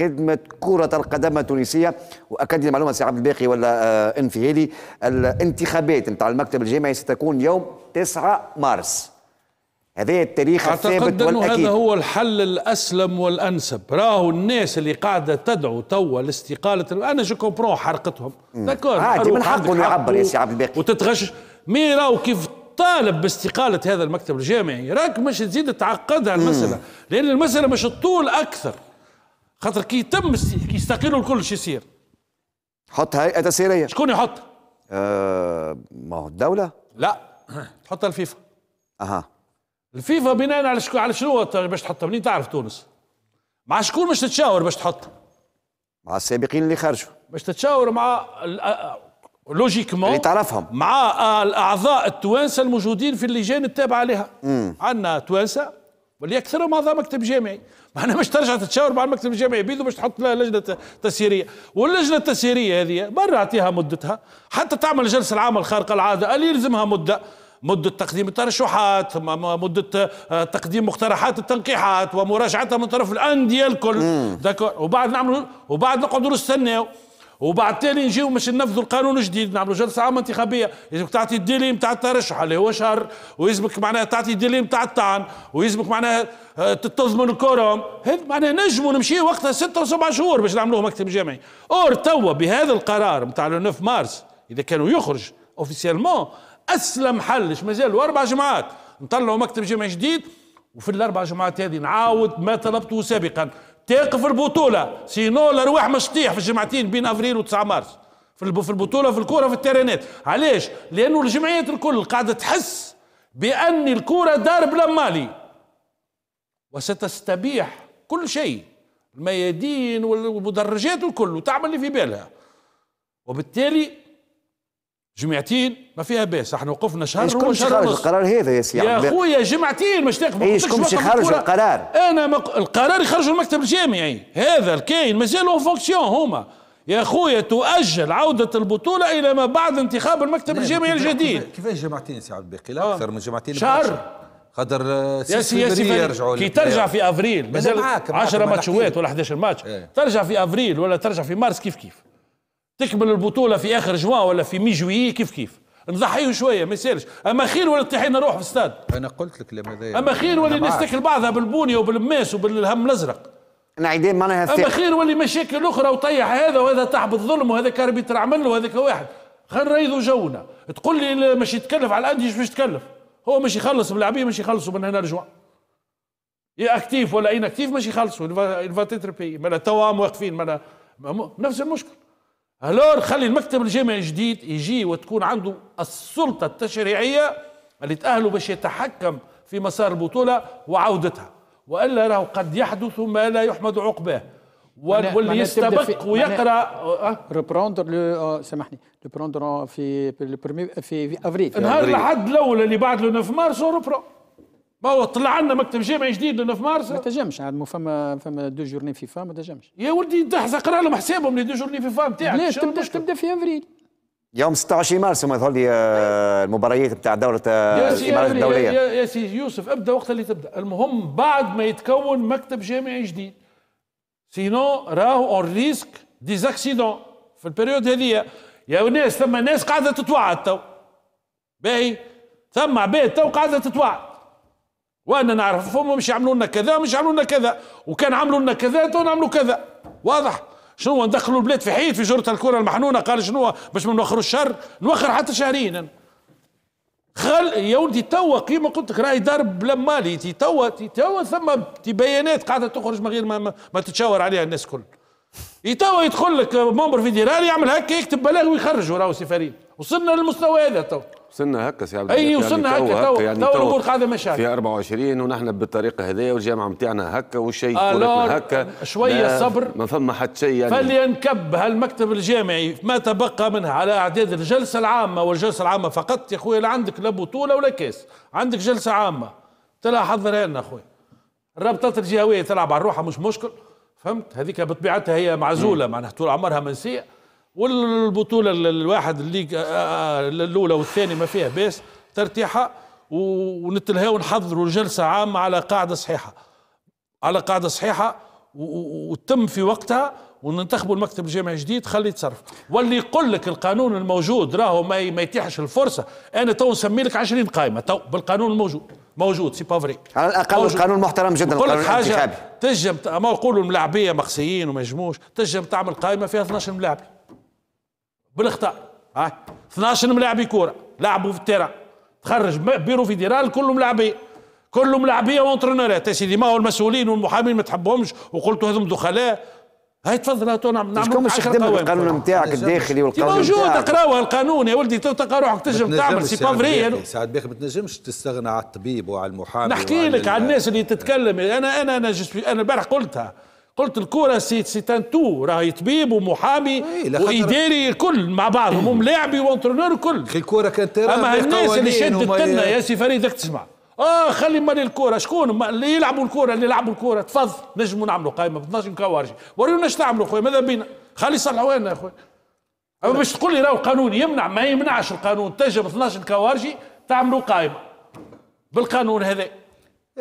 خدمة كرة القدم التونسية وأكد لي سي عبد الباقي ولا آه الانتخابات نتاع المكتب الجامعي ستكون يوم 9 مارس هذا التاريخ الثابت والأكيد هذا هو الحل الأسلم والأنسب راهو الناس اللي قاعدة تدعو توا لاستقالة أنا جو كومبرون حرقتهم عادي من حقهم يعبر يا سي عبد الباقي وتتغش مي راهو كيف طالب باستقالة هذا المكتب الجامعي راك مش تزيد تعقدها المسألة لأن المسألة مش تطول أكثر خاطر كي يتم كي يستقيلوا الكل شو يصير؟ حط هيئه تسييريه شكون يحط؟ آه ما هو الدوله لا تحطها الفيفا اها الفيفا بناء على شكو على شنو باش تحطها منين تعرف تونس؟ مع شكون باش تتشاور باش تحط؟ مع السابقين اللي خرجوا باش تتشاور مع لوجيكمون اللي تعرفهم مع الاعضاء التوانسه الموجودين في اللجان التابعه لها عندنا توانسه وليكثرهم هذا مكتب جامعي ما انا مش ترجع تتشاور مع المكتب الجامعي بيدو باش تحط لها لجنه تسييريه واللجنه التسييريه هذه برا اعطيها مدتها حتى تعمل الجلسه العامه الخارقه العاده اللي يلزمها مده مدة تقديم الترشحات مدة آه، تقديم مقترحات التنقيحات ومراجعتها من طرف الأندية الكل وبعد نعمل وبعد نقعدوا نستناو وبعد تالي نجيو باش ننفذوا القانون الجديد نعملوا جلسه عامه انتخابيه لازمك تعطي الديلي نتاع الترشح اللي هو شهر ويلزمك معناها تعطي الديلي نتاع الطعن ويلزمك معناها آه، تضمن الكورم هذا معناها نجموا نمشي وقتها ستة وسبعة شهور باش نعملوه مكتب جامعي اور توا بهذا القرار نتاع 9 مارس اذا كانوا يخرج اوفيسيالمون اسلم حل مازال اربع جماعات نطلعوا مكتب جامعي جديد وفي الاربع جماعات هذه نعاود ما طلبته سابقا تقف البطولة سينو الأرواح مش تطيح في الجمعتين بين أفريل وتسعة مارس في البطولة في الكورة في التيرانات علاش؟ لأنه الجمعيات الكل قاعدة تحس بأن الكورة دار بلا مالي وستستبيح كل شيء الميادين والمدرجات الكل وتعمل اللي في بالها وبالتالي جمعتين ما فيها باس احنا وقفنا شهر ايش كنت خارج القرار هذا يا سي يا خويا جمعتين مش تاخذ ايش كنت خارج القرار انا مق... القرار يخرج المكتب الجامعي هذا الكاين مازال اون فونكسيون هما يا خويا تؤجل عودة البطولة إلى ما بعد انتخاب المكتب الجامعي الجديد كيفاش جمعتين سي عبد الباقي لا آه. أكثر من جمعتين شهر خاطر آه، سيس يا سي يرجعوا كي ترجع في افريل مازال 10 ماتشات ولا 11 ماتش إيه. ترجع في افريل ولا ترجع في مارس كيف كيف تكمل البطوله في اخر جوان ولا في مي جويي كيف كيف نضحيوا شويه ما يسالش اما خير ولا الاتحاد نروح في الستاد انا قلت لك لما اما خير ولا الناس تاكل بعضها بالبونيه وبالماس وبالهم الازرق نعيدين معناها اما خير ولا مشاكل اخرى وطيح هذا وهذا تاع بالظلم وهذا كاربي عمل له وهذاك واحد خلينا نريضوا جونا تقول لي مش يتكلف على الانديه مش يتكلف هو مش يخلص باللاعبين مش يخلصوا من هنا رجوع يا اكتيف ولا اين اكتيف مش يخلصوا الفاتيتر بي ما توام واقفين ما نفس المشكل هلور خلي المكتب الجامعي الجديد يجي وتكون عنده السلطه التشريعيه اللي تاهله باش يتحكم في مسار البطوله وعودتها والا راه قد يحدث ما لا يحمد عقباه واللي يستبق ويقرا ريبروندر آه، آه. آه، سامحني ريبروندر في في في افريل نهار الاحد الاول اللي بعد له 9 مارس ريبروندر ما هو طلع عندنا مكتب جامعي جديد لنا في مارس ما تجمش عاد مو فما فما دو جورني فيفا ما تجمش يا ولدي تحزق قرا لهم حسابهم لي دو جورني فيفا نتاعك ليش تبدا تبدا في افريل يوم 26 مارس هما يظهر لي آه، المباريات بتاع دورة الإمارات آه، الدولية يا, يا سي يوسف ابدا وقت اللي تبدا المهم بعد ما يتكون مكتب جامعي جديد سينو راهو اون ريسك ديزاكسيدون في البريود هذيا يا ناس ثم ناس قاعدة تتوعد تو باهي ثم عباد تو قاعدة تتوعد وانا نعرف هم مش يعملوا لنا كذا مش يعملوا لنا كذا وكان عملوا لنا كذا تو نعملوا كذا واضح شنو هو ندخلوا البلاد في حيط في جرة الكرة المحنونة قال شنو باش ما نوخروا الشر نوخر حتى شهرين أنا. خل يا ولدي توا كيما قلت لك راهي ضرب بلا مالي توا توا ثم بيانات قاعده تخرج من غير ما, ما, ما تتشاور عليها الناس كل توا يدخل لك ممبر فيدرالي يعمل هكا يكتب بلاغ ويخرجوا راهو سي فريد وصلنا للمستوى هذا توا وصلنا هكا سي عبد اي يعني وصلنا هكا تو يعني تو نقول قاعده مشاكل في 24 ونحن بالطريقه هذيا والجامعه نتاعنا هكا والشيء آه هكا شويه صبر ما فما حتى شيء يعني فلينكب هالمكتب الجامعي ما تبقى منها على اعداد الجلسه العامه والجلسه العامه فقط يا خويا لا عندك لا بطوله ولا كاس عندك جلسه عامه تلا حضر لنا خويا الرابطات الجهويه تلعب على روحها مش مشكل فهمت هذيك بطبيعتها هي معزوله معناها طول عمرها منسيه والبطوله الواحد اللي آه، آه، آه، الاولى والثانيه ما فيها باس ترتيحه ونتلهاو نحضروا جلسه عامه على قاعده صحيحه على قاعده صحيحه وتم في وقتها وننتخبوا المكتب الجامعي الجديد خلي يتصرف واللي يقول لك القانون الموجود راهو ما ما يتيحش الفرصه انا تو نسمي لك 20 قائمه تو بالقانون الموجود موجود سي بافري على الاقل موجود. القانون محترم جدا القانون حاجة تنجم ما يقولوا الملاعبيه مقصيين وما يجموش تنجم تعمل قائمه فيها 12 ملاعبي بالاخطاء ها 12 ملاعبي كوره لعبوا في التيران تخرج بيرو فيدرال كلهم لعبي كلهم لعبي وانترونيرات يا سيدي ما هو المسؤولين والمحامين ما تحبهمش وقلت هذم دخلاء هاي تفضل هاتوا نعم- نعملوا شكون مش يخدم القانون نتاعك الداخلي والقانون موجود اقراوها القانون يا ولدي تلقى روحك تنجم تعمل سي با فري سعد باخي ما تنجمش تستغنى على الطبيب وعلى المحامي نحكي لك على الناس اللي تتكلم انا انا انا انا البارح قلتها قلت الكره سي سي ان تو راهي طبيب ومحامي واداري الكل مع بعضهم هم لاعبي وانترونور الكل الكره كانت اما الناس اللي شدت لنا يا سي فريد تسمع اه خلي مالي الكره شكون اللي يلعبوا الكره اللي يلعبوا الكره تفضل نجموا نعملوا قائمه ب 12 كوارجي وريونا اش نعملوا خويا ماذا بينا خلي صلحونا يا خويا اما باش تقول لي راهو قانون يمنع ما يمنعش القانون تجب 12 كوارجي تعملوا قائمه بالقانون هذا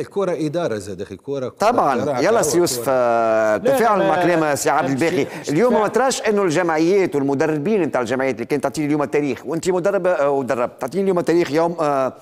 الكرة إيه، إدارة زاد أخي الكرة طبعا يلا سي يوسف آه، تفاعل مع كلام سي عبد الباقي اليوم ما تراش أنه الجمعيات والمدربين نتاع الجمعيات اللي كان تعطيني اليوم التاريخ وأنت مدرب ودرب آه، تعطيني اليوم التاريخ يوم آه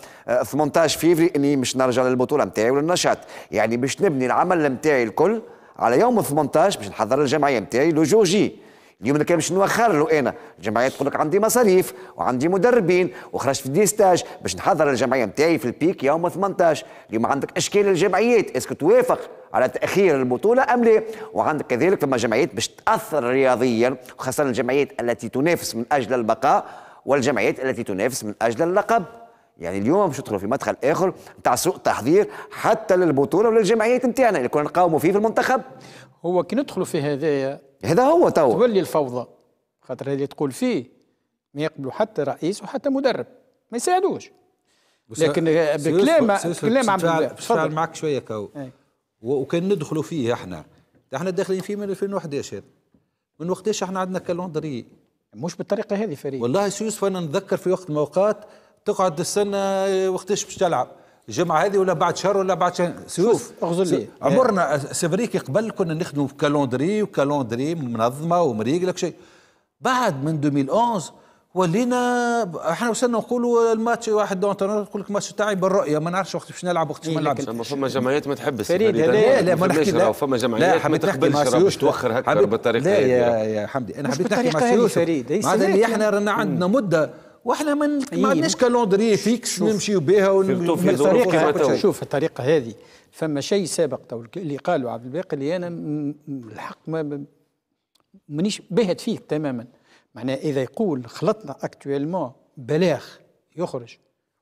18 آه، فيفري أني باش نرجع للبطولة نتاعي وللنشاط يعني باش نبني العمل نتاعي الكل على يوم 18 باش نحضر الجمعية نتاعي لو جي اليوم انا باش نوخر له انا الجمعيه تقول لك عندي مصاريف وعندي مدربين وخرجت في ديستاج باش نحضر الجمعيه نتاعي في البيك يوم 18 اليوم عندك اشكال الجمعيات اسكو توافق على تاخير البطوله ام لا وعندك كذلك فما جمعيات باش تاثر رياضيا وخاصه الجمعيات التي تنافس من اجل البقاء والجمعيات التي تنافس من اجل اللقب يعني اليوم باش ندخلوا في مدخل اخر نتاع سوء تحضير حتى للبطوله وللجمعيات نتاعنا اللي كنا نقاوموا فيه في المنتخب هو كي ندخلوا في هذايا هذا هو تو تولي الفوضى خاطر اللي تقول فيه ما يقبلوا حتى رئيس وحتى مدرب ما يساعدوش لكن بكلام كلام عبد الله تفضل معك شويه كو إيه. وكان ندخلوا فيه احنا احنا داخلين فيه من 2011 هذا من وقتاش احنا عندنا كالوندري مش بالطريقه هذه فريد والله سيوسف انا نتذكر في وقت من الاوقات تقعد السنه وقتاش باش تلعب الجمعه هذه ولا بعد شهر ولا بعد شهر سيوف اغزر لي عمرنا سيفريكي قبل كنا نخدموا في كالوندري وكالوندري منظمه لك شيء بعد من 2011 ولينا احنا وصلنا نقولوا الماتش واحد دونت نقول لك الماتش تاعي بالرؤيه ما نعرفش وقت باش نلعب وقت ما إيه، نلعبش اما فما جمعيات ما تحبش فريد لا لا ما نحكي لا فما جمعيات ما تقبلش توخر هكا بالطريقه لا يا حمدي انا حبيت نحكي مع سيوش فريد معناتها احنا رانا عندنا مده واحنا ما طيب. عندناش كالوندري فيكس نمشيو بها شوف الطريقه هذه فما شيء سابق اللي قالوا عبد الباقي اللي انا الحق ما مانيش باهت فيه تماما معناه اذا يقول خلطنا اكتويلمون بلاغ يخرج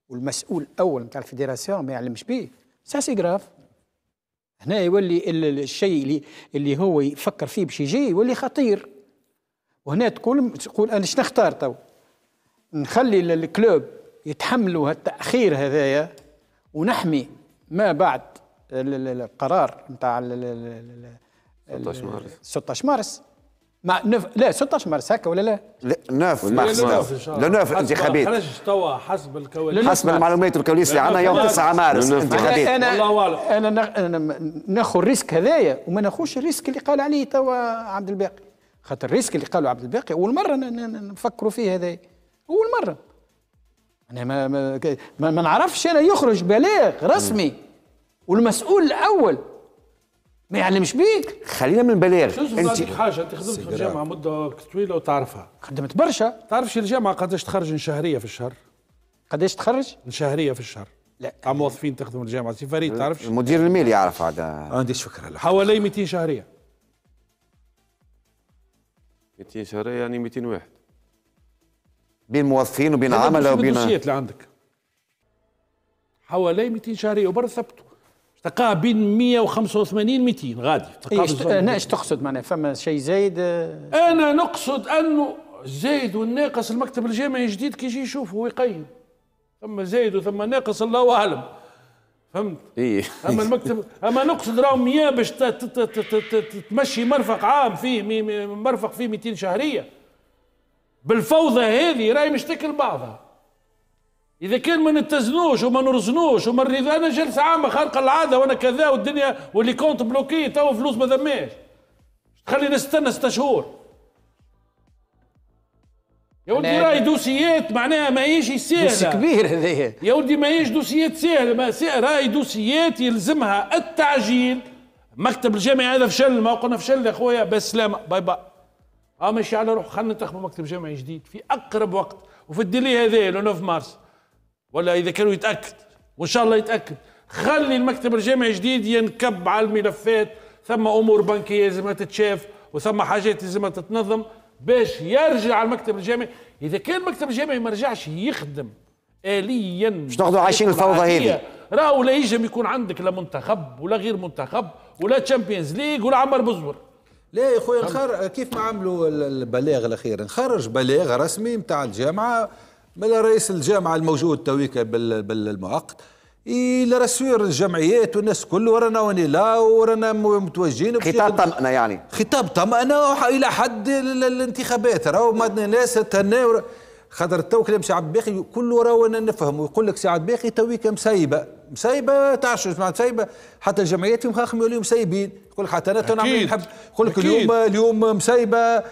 والمسؤول الاول نتاع الفيدراسيون ما يعلمش به سا سي جراف هنا يولي الشيء اللي اللي هو يفكر فيه باش يجي يولي خطير وهنا تقول تقول انا شنو نختار تو نخلي للكلوب يتحملوا التاخير هذايا ونحمي ما بعد القرار نتاع 16 مارس 16 مارس مع نف... لا 16 مارس هكا ولا لا؟ لا 9 مارس لا 9 انتخابات علاش توا حسب الكواليس حسب المعلومات الكواليس اللي عندنا يوم 9 مارس انتخابات انا انا, أنا ناخذ الريسك هذايا وما ناخذش الريسك اللي قال عليه توا عبد الباقي خاطر الريسك اللي قاله عبد الباقي اول مره نفكروا فيه هذايا اول مره انا ما ما, ما, ما نعرفش انا يخرج بلاغ رسمي والمسؤول الاول ما يعلمش بيك خلينا من البلاغ انت حاجه انت خدمت في الجامعه مده طويله وتعرفها خدمت برشا تعرفش الجامعه قداش تخرج شهريه في الشهر قداش تخرج شهريه في الشهر لا تاع موظفين تخدموا الجامعه سي فريد تعرفش المدير المالي يعرف هذا عندي شكرا له حوالي 200 شهريه 200 شهريه يعني 200 واحد بين موظفين وبين عملاء وبين النفسيات اللي عندك حوالي 200 شهريه وبر ثبتوا تقع بين 185 200 غادي تقع إيه انا ايش تقصد معناها فما شيء زايد انا نقصد انه الزايد والناقص المكتب الجامعي الجديد كي يجي يشوفه ويقيم ثم زايد وثم ناقص الله اعلم فهمت؟ ايه اما المكتب اما نقصد راهم 100 باش تمشي مرفق عام فيه مرفق فيه 200 شهريه بالفوضى هذه راهي مشتكي لبعضها اذا كان ما نتزنوش وما نرزنوش وما نريدو انا جلسه عامه خارق العاده وانا كذا والدنيا واللي كونت بلوكي تو فلوس ما ذماش تخلي نستنى ست شهور يا ولدي راهي دوسيات معناها ماهيش سهله دوسي كبير هذايا يا ولدي ماهيش دوسيات سهله ما راهي دوسيات يلزمها التعجيل مكتب الجامعي هذا فشل ما قلنا فشل يا خويا سلامه باي باي اه ماشي على روح خلينا ننتخبوا مكتب جامعي جديد في اقرب وقت وفي الديلي هذا لو 9 مارس ولا اذا كانوا يتاكد وان شاء الله يتاكد خلي المكتب الجامعي الجديد ينكب على الملفات ثم امور بنكيه لازم تتشاف وثم حاجات لازم تتنظم باش يرجع المكتب الجامعي اذا كان المكتب الجامعي ما رجعش يخدم اليا مش ناخذوا عايشين الفوضى هذه راهو لا يجم يكون عندك لا منتخب ولا غير منتخب ولا تشامبيونز ليج ولا عمر بزور لا يا خويا نخر... كيف ما عملوا البلاغ الاخير نخرج بلاغ رسمي نتاع الجامعه من رئيس الجامعه الموجود تويك بال... بالمؤقت الى رسوير الجمعيات والناس الكل ورانا وني لا ورانا متوجهين خطاب طمأنة يعني خطاب طمأنة الى حد الانتخابات راهو الناس تهناو خاطر تو كلام شعب باقي كله انا نفهم ويقول لك عبد باقي تويك مسايبه مسايبه شو معناتها مسايبه حتى الجمعيات فيهم خاخم اليوم مسايبين يقول حتى انا تو نعمل نحب يقول لك اليوم اليوم مسايبه آه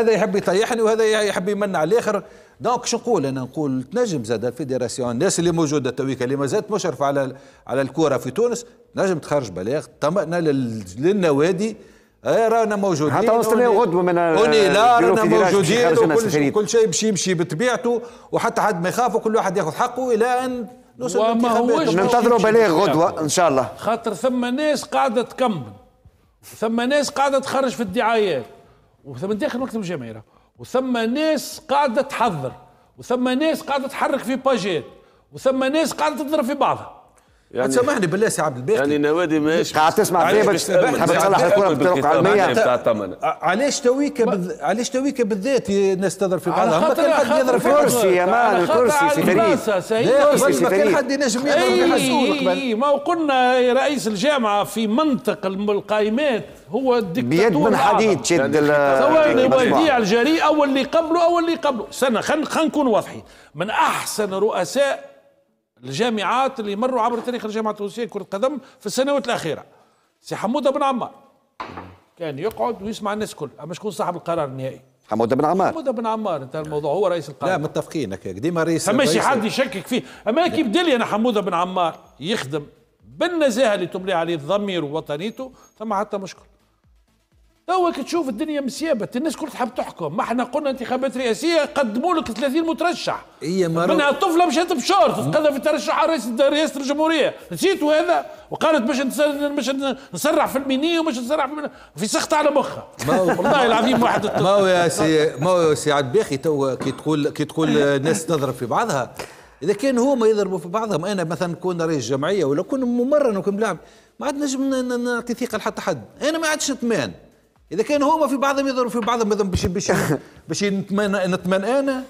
هذا يحب يطيحني وهذا يحب يمنع الاخر دونك شو نقول انا نقول تنجم زاد الفيدراسيون الناس اللي موجوده تويك اللي ما زالت مشرفه على على الكوره في تونس نجم تخرج بلاغ طمأنا للنوادي اي رانا موجودين حتى وصلنا غدوه من هوني لا رانا موجودين وكل كل شيء يمشي يمشي بطبيعته وحتى حد ما يخاف وكل واحد ياخذ حقه الى ان نوصل وما هوش ننتظروا بلاغ غدوه ان شاء الله خاطر ثم ناس قاعده تكمل ثم ناس قاعده تخرج في الدعايات وثم داخل مكتب الجماهير وثم ناس قاعده تحضر وثم ناس قاعده تحرك في باجات وثم ناس قاعده تضرب في بعضها يعني سامحني بالله سي عبد الباقي يعني نوادي ماهيش قاعد تسمع فيها باش تصلح الكره بطريقه علميه علاش تويك علاش تويك بالذات الناس تضرب في بعضها ما كان حد يضرب في كرسي يا مان الكرسي سي فريد ما كان حد ينجم يضرب في ما قلنا رئيس الجامعه في منطق القائمات هو الدكتور بيد من حديد تشد يعني سواء الوديع الجريء او اللي قبله او اللي قبله استنى خلينا نكون واضحين من احسن رؤساء الجامعات اللي مروا عبر تاريخ الجامعه التونسيه كره القدم في السنوات الاخيره سي حموده بن عمار كان يقعد ويسمع الناس الكل اما شكون صاحب القرار النهائي حموده بن عمار حموده بن عمار انت الموضوع هو رئيس القرار لا متفقين هكاك ديما رئيس شي حد يشكك فيه اما كي بدلي انا حموده بن عمار يخدم بالنزاهه اللي تملي عليه الضمير ووطنيته ثم حتى مشكل هو تشوف الدنيا مسيابة الناس كل تحب تحكم ما احنا قلنا انتخابات رئاسيه قدموا لك 30 مترشح هي مرو... منها طفله مشات بشور تتقدم في ترشح رئيس رئاسه الجمهوريه نسيتوا هذا وقالت باش باش نسرح في المينية ومش نسرح في, في سخط على مخها والله العظيم واحد ما هو يا سي ما هو يا سي عبد باخي تو كي تقول كي تقول الناس تضرب في بعضها اذا كان هما يضربوا في بعضهم انا مثلا نكون رئيس جمعيه ولا كون ممرن وكون بلعب ما عاد نجم نعطي ثقه لحتى حد انا ما عادش اطمئن اذا كان هما في بعضهم يضربوا في بعضهم اذا باش باش باش نتمنى نتمنى انا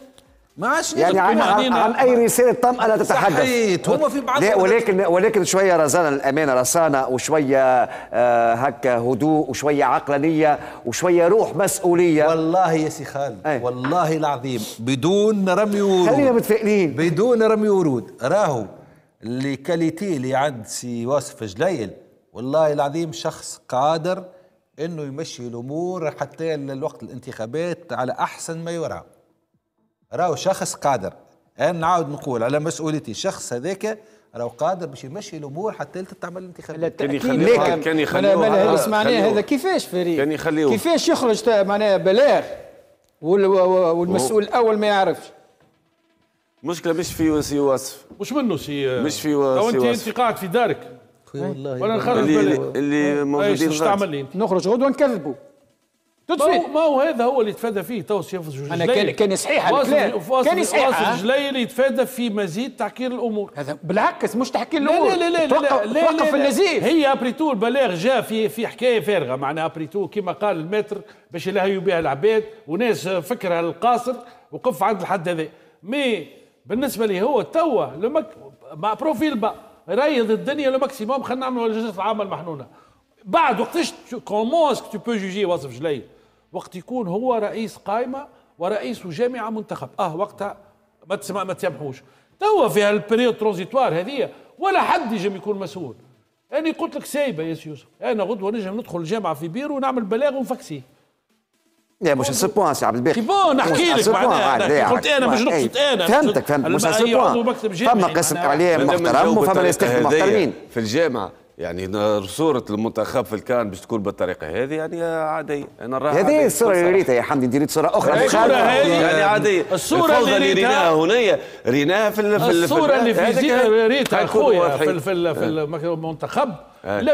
ما عادش يعني عن, عن, عن اي رساله طم لا تتحدث صحيت هما في بعض ولكن ولكن شويه رزانه الامانه رصانه وشويه آه هكا هدوء وشويه عقلانيه وشويه روح مسؤوليه والله يا سي خالد أي. والله العظيم بدون رمي ورود خلينا متفائلين بدون رمي ورود راهو اللي كاليتي اللي عند سي واصف جليل والله العظيم شخص قادر انه يمشي الامور حتى للوقت الانتخابات على احسن ما يرام راهو شخص قادر انا إيه نعاود نقول على مسؤوليتي الشخص هذاك راهو قادر باش يمشي الامور حتى تعمل الانتخابات كان يخليه كان يخليه بس هذا كيفاش فريق كان يخليه كيفاش يخرج معناها بلاغ والمسؤول الاول ما يعرفش المشكله مش في سي وصف مش منه سي مش في سي وصف انت قاعد في دارك إيه. والله ولا إيه. نخرج اللي, اللي موجودين مستعملين نخرج غدوه نكذبوا تدفي ما هو هذا هو اللي تفادى فيه تو السيف الجليل انا كان كان صحيح كان صحيح واصل الجليل يتفادى في مزيد تحكير الامور هذا بالعكس مش تحكير الامور لا لا لا لا لا, لا, لا, لا هي ابريتو البلاغ جاء في في حكايه فارغه معناها ابريتو كما قال المتر باش يلهيوا يبيع العباد وناس فكرها القاصر وقف عند الحد هذا مي بالنسبه لي هو توا لما مع بروفيل با ريض الدنيا لو ماكسيموم خلينا نعملوا جلسه العامه المحنونه بعد وقتاش كومونس تو بو جوجي وصف جليل وقت يكون هو رئيس قائمه ورئيس جامعه منتخب اه وقتها ما تسمع ما تسامحوش توا في هالبريود ترونزيتوار هذه ولا حد يجم يكون مسؤول انا يعني قلت لك سايبه يا سي يوسف انا غدوه نجم ندخل الجامعه في بيرو ونعمل بلاغ ونفكسيه لا مش سو بوان سي عبد الباقي بون نحكي لك معناها يعني. قلت انا مش إيه. نقصد انا فهمتك فهمتك مش سو بوان فما قسم اعلام محترم وفما ناس محترمين في الجامعه يعني صورة المنتخب في الكان باش تكون بالطريقة هذه يعني عادية أنا هذه الصورة اللي ريتها يا حمدي ديريت صورة أخرى الصورة هذه يعني عادية الصورة اللي, اللي ريناها هنا ريناها في الصورة اللي في ريتها خويا في آه. المنتخب آه.